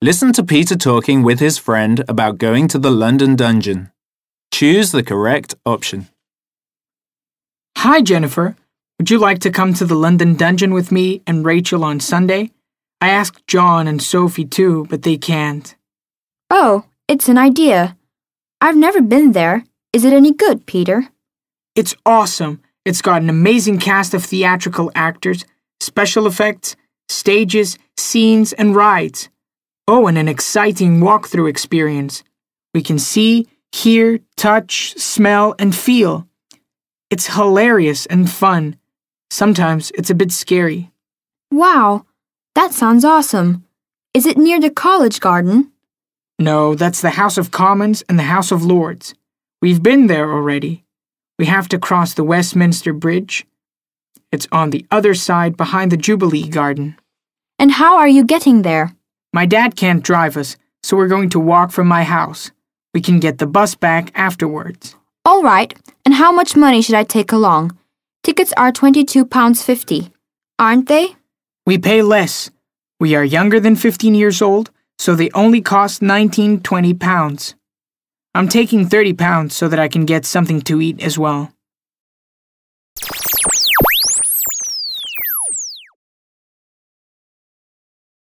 Listen to Peter talking with his friend about going to the London dungeon. Choose the correct option. Hi, Jennifer. Would you like to come to the London dungeon with me and Rachel on Sunday? I asked John and Sophie too, but they can't. Oh, it's an idea. I've never been there. Is it any good, Peter? It's awesome. It's got an amazing cast of theatrical actors, special effects, stages, scenes, and rides. Oh, and an exciting walkthrough experience. We can see, hear, touch, smell, and feel. It's hilarious and fun. Sometimes it's a bit scary. Wow, that sounds awesome. Is it near the college garden? No, that's the House of Commons and the House of Lords. We've been there already. We have to cross the Westminster Bridge. It's on the other side behind the Jubilee Garden. And how are you getting there? My dad can't drive us, so we're going to walk from my house. We can get the bus back afterwards. All right, and how much money should I take along? Tickets are £22.50, aren't they? We pay less. We are younger than 15 years old, so they only cost 19, 20 pounds. I'm taking 30 pounds so that I can get something to eat as well.